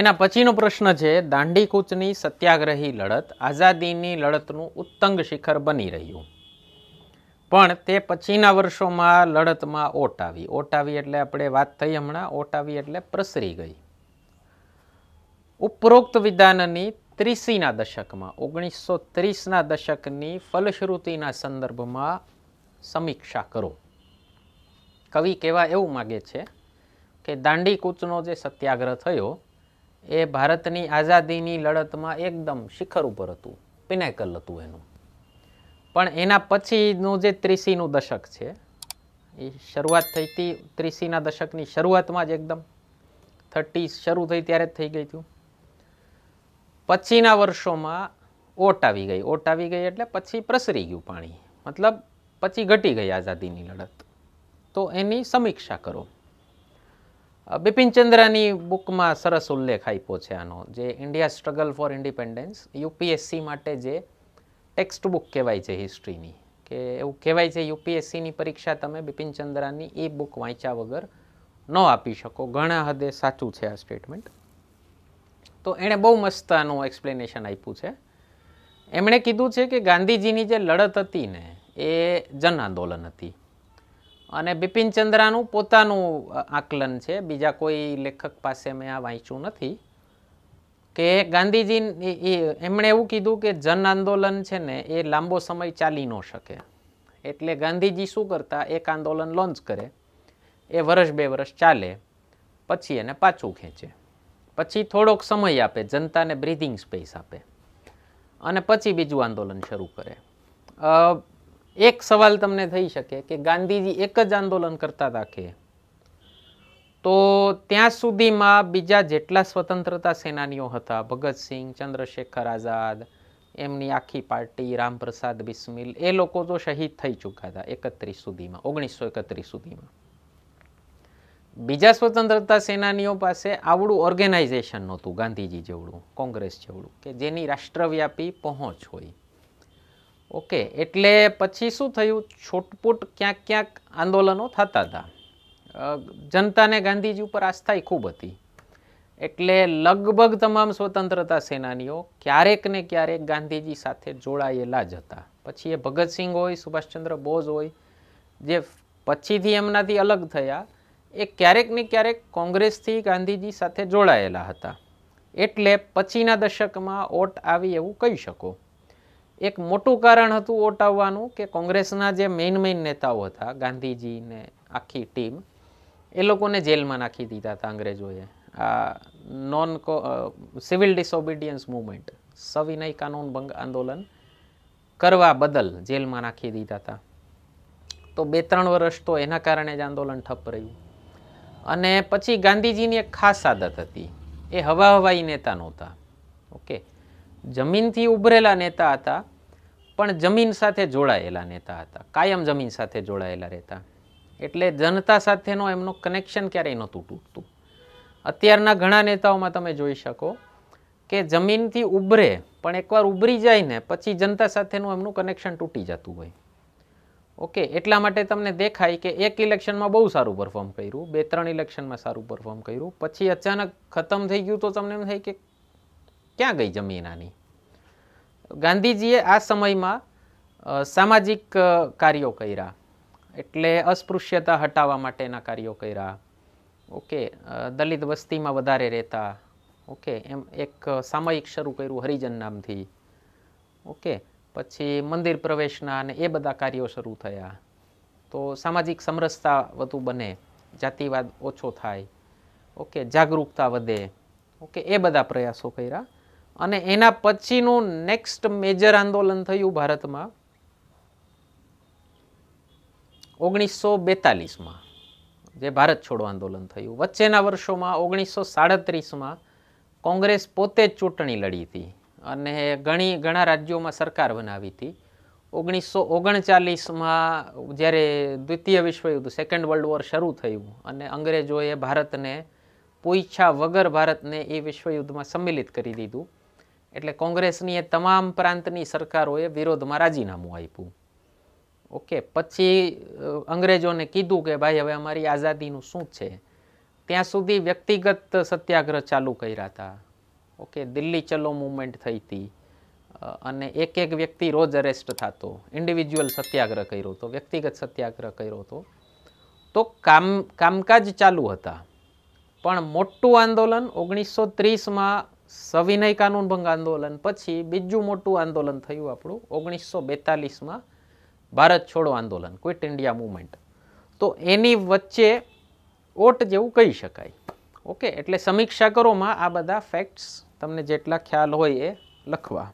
એના પછીનો પ્રશ્ન છે દાંડીકૂચની સત્યાગ્રહી લડત આઝાદીની લડતનું ઉત્તંગ શિખર બની રહ્યું પણ તે પછીના વર્ષોમાં લડતમાં ઓટ આવી ઓટ આવી એટલે આપણે વાત થઈ હમણાં ઓટ આવી એટલે પ્રસરી ગઈ ઉપરોક્ત વિધાનની ત્રીસીના દશકમાં ઓગણીસો ત્રીસના દશકની ફલશ્રુતિના સંદર્ભમાં સમીક્ષા કરો કવિ કહેવા એવું માગે છે કે દાંડીકૂચનો જે સત્યાગ્રહ થયો એ ભારતની આઝાદીની લડતમાં એકદમ શિખર ઉપર હતું પિનેકલ હતું એનું પણ એના પછીનું જે ત્રીસીનું દશક છે એ શરૂઆત થઈ હતી ત્રીસીના દશકની શરૂઆતમાં જ એકદમ થર્ટી શરૂ થઈ ત્યારે જ થઈ ગઈ હતું પછીના વર્ષોમાં ઓટ આવી ગઈ ઓટ આવી ગઈ એટલે પછી પ્રસરી ગયું પાણી મતલબ પછી ઘટી ગઈ આઝાદીની લડત તો એની સમીક્ષા કરો બિપિનચંદ્રની બુકમાં સરસ ઉલ્લેખ આપ્યો છે આનો જે India struggle for independence UPSC માટે જે ટેક્સ્ટ બુક કહેવાય છે હિસ્ટ્રીની કે એવું કહેવાય છે યુપીએસસીની પરીક્ષા તમે બિપિનચંદ્રાની એ બુક વાંચ્યા વગર ન આપી શકો ઘણા હદે સાચું છે આ સ્ટેટમેન્ટ તો એણે બહુ મસ્ત આનું એક્સપ્લેનેશન આપ્યું છે એમણે કીધું છે કે ગાંધીજીની જે લડત હતી ને એ જન આંદોલન હતી અને બિપિન ચંદ્રાનું પોતાનું આકલન છે બીજા કોઈ લેખક પાસે મેં આ વાંચ્યું નથી કે ગાંધીજી એમણે એવું કીધું કે જન આંદોલન છે ને એ લાંબો સમય ચાલી ન શકે એટલે ગાંધીજી શું કરતા એક આંદોલન લોન્ચ કરે એ વર્ષ બે વર્ષ ચાલે પછી એને પાછું ખેંચે પછી થોડોક સમય આપે જનતાને બ્રીથિંગ સ્પેસ આપે અને પછી બીજું આંદોલન શરૂ કરે એક સવાલ તમને થઈ શકે કે ગાંધીજી એક જ આંદોલન કરતા હતા કે તો ત્યાં સુધીમાં બીજા જેટલા સ્વતંત્રતા સેનાનીઓ હતા ભગતસિંહ ચંદ્રશેખર આઝાદ એમની આખી પાર્ટી રામપ્રસાદ બિસ્મિલ એ લોકો તો શહીદ થઈ ચૂક્યા હતા એકત્રીસ સુધીમાં ઓગણીસો એકત્રીસ સુધીમાં બીજા સ્વતંત્રતા સેનાનીઓ પાસે આવડું ઓર્ગેનાઇઝેશન નહોતું ગાંધીજી જેવડું કોંગ્રેસ જેવડું કે જેની રાષ્ટ્રવ્યાપી પહોંચ હોય ઓકે એટલે પછી શું થયું છૂટપૂટ ક્યાંક ક્યાંક આંદોલનો થતા હતા જનતાને ગાંધીજી ઉપર આસ્થાય ખૂબ હતી એટલે લગભગ તમામ સ્વતંત્રતા સેનાનીઓ ક્યારેક ને ક્યારેક ગાંધીજી સાથે જોડાયેલા જ હતા પછી એ ભગતસિંહ હોય સુભાષચંદ્ર બોઝ હોય જે પછીથી એમનાથી અલગ થયા એ ક્યારેક ને ક્યારેક કોંગ્રેસથી ગાંધીજી સાથે જોડાયેલા હતા એટલે પછીના દશકમાં ઓટ આવી એવું કહી શકો એક મોટું કારણ હતું ઓટાવવાનું કે કોંગ્રેસના જે મેઇન મેઇન નેતાઓ હતા ગાંધીજીને આખી ટીમ એ લોકોને જેલમાં નાખી દીધા હતા અંગ્રેજોએ આ નોન સિવિલ ડિસઓબિડિયન્સ મુવમેન્ટ સવિનય કાનૂન ભંગ આંદોલન કરવા બદલ જેલમાં નાખી દીધા હતા તો બે ત્રણ વર્ષ તો એના કારણે જ આંદોલન ઠપ રહ્યું અને પછી ગાંધીજીની એક ખાસ આદત હતી એ હવા હવાઈ નેતા નહોતા ઓકે જમીનથી ઉભરેલા નેતા હતા પણ જમીન સાથે જોડાયેલા નેતા હતા કાયમ જમીન સાથે જોડાયેલા રહેતા એટલે જનતા સાથેનો એમનું કનેક્શન ક્યારેય નહોતું તૂટતું અત્યારના ઘણા નેતાઓમાં તમે જોઈ શકો કે જમીનથી ઉભરે પણ એકવાર ઉભરી જાય ને પછી જનતા સાથેનું એમનું કનેક્શન તૂટી જતું હોય ઓકે એટલા માટે તમને દેખાય કે એક ઇલેક્શનમાં બહુ સારું પરફોર્મ કર્યું બે ત્રણ ઇલેક્શનમાં સારું પરફોર્મ કર્યું પછી અચાનક ખતમ થઈ ગયું તો તમને એમ થાય કે ક્યાં ગઈ જમીન આની ગાંધીજીએ આ સમયમાં સામાજિક કાર્યો કર્યા એટલે અસ્પૃશ્યતા હટાવવા માટેના કાર્યો કર્યા ઓકે દલિત વસ્તીમાં વધારે રહેતા ઓકે એમ એક સામયિક શરૂ કર્યું હરિજન નામથી ઓકે પછી મંદિર પ્રવેશના અને એ બધા કાર્યો શરૂ થયા તો સામાજિક સમરસતા વધુ બને જાતિવાદ ઓછો થાય ઓકે જાગરૂકતા વધે ઓકે એ બધા પ્રયાસો કર્યા અને એના પછીનું નેક્સ્ટ મેજર આંદોલન થયું ભારતમાં ઓગણીસો બેતાલીસમાં જે ભારત છોડો આંદોલન થયું વચ્ચેના વર્ષોમાં ઓગણીસો સાડત્રીસમાં કોંગ્રેસ પોતે જ ચૂંટણી લડી હતી અને ઘણી ઘણા રાજ્યોમાં સરકાર બનાવી હતી ઓગણીસો ઓગણચાલીસમાં જ્યારે દ્વિતીય વિશ્વયુદ્ધ સેકન્ડ વર્લ્ડ વોર શરૂ થયું અને અંગ્રેજોએ ભારતને પૂછ્યા વગર ભારતને એ વિશ્વયુદ્ધમાં સંમિલિત કરી દીધું એટલે કોંગ્રેસની એ તમામ પ્રાંતની સરકારોએ વિરોધમાં રાજીનામું આપ્યું ઓકે પછી અંગ્રેજોને કીધું કે ભાઈ હવે અમારી આઝાદીનું શું છે ત્યાં સુધી વ્યક્તિગત સત્યાગ્રહ ચાલુ કર્યા હતા ઓકે દિલ્હી ચલો મુવમેન્ટ થઈ હતી અને એક એક વ્યક્તિ રોજ અરેસ્ટ થતો ઇન્ડિવિજ્યુઅલ સત્યાગ્રહ કર્યો હતો વ્યક્તિગત સત્યાગ્રહ કર્યો હતો તો કામ કામકાજ ચાલુ હતા પણ મોટું આંદોલન ઓગણીસો ત્રીસમાં સવિનય કાનૂન ભંગ આંદોલન પછી બીજું મોટું આંદોલન થયું આપણું ઓગણીસો બેતાલીસમાં ભારત છોડો આંદોલન ક્વિટ ઇન્ડિયા મુવમેન્ટ તો એની વચ્ચે ઓટ જેવું કહી શકાય ઓકે એટલે સમીક્ષા કરોમાં આ બધા ફેક્ટ્સ તમને જેટલા ખ્યાલ હોય એ લખવા